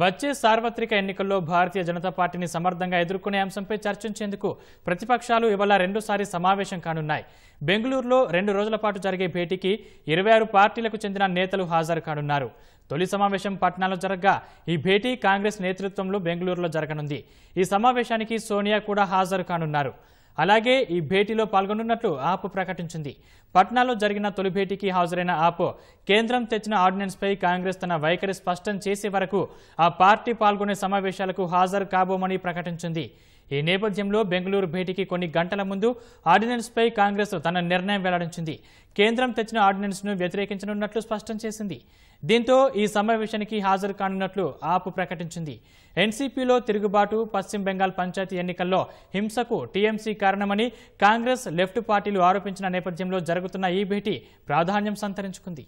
వచ్చే సార్వత్రిక ఎన్నికల్లో భారతీయ జనతా పార్టీని సమర్థంగా ఎదుర్కొనే అంశంపై చర్చించేందుకు ప్రతిపక్షాలు ఇవాళ రెండుసారి సమావేశం కానున్నాయి బెంగళూరులో రెండు రోజుల పాటు జరిగే భేటీకి ఇరవై పార్టీలకు చెందిన నేతలు హాజరు కానున్నారు తొలి సమావేశం పట్నాలో జరగగా ఈ భేటీ కాంగ్రెస్ నేతృత్వంలో బెంగళూరులో జరగనుంది ఈ సమావేశానికి సోనియా కూడా హాజరు కానున్నారు అలాగే ఈ భేటీలో పాల్గొనున్నట్లు ఆప్ ప్రకటించింది పట్నాలో జరిగిన తొలి భేటీకి హాజరైన ఆప్ కేంద్రం తెచ్చిన ఆర్డినెన్స్పై కాంగ్రెస్ తన వైఖరి స్పష్టం చేసే వరకు ఆ పార్టీ పాల్గొనే సమావేశాలకు హాజరు కాబోమని ప్రకటించింది ఈ నేపథ్యంలో బెంగళూరు భేటీకి కొన్ని గంటల ముందు ఆర్డినెన్స్పై కాంగ్రెస్ తన నిర్ణయం వెల్లడించింది కేంద్రం తెచ్చిన ఆర్డినెన్స్ను వ్యతిరేకించనున్నట్లు స్పష్టం చేసింది దీంతో ఈ సమావేశానికి హాజరు కానున్నట్లు ఆపు ప్రకటించింది ఎన్సీపీలో తిరుగుబాటు పశ్చిమ బెంగాల్ పంచాయతీ ఎన్నికల్లో హింసకు టీఎంసీ కారణమని కాంగ్రెస్ లెఫ్ట్ పార్టీలు ఆరోపించిన నేపథ్యంలో జరుగుతున్న ఈ భేటీ ప్రాధాన్యం సంతరించుకుంది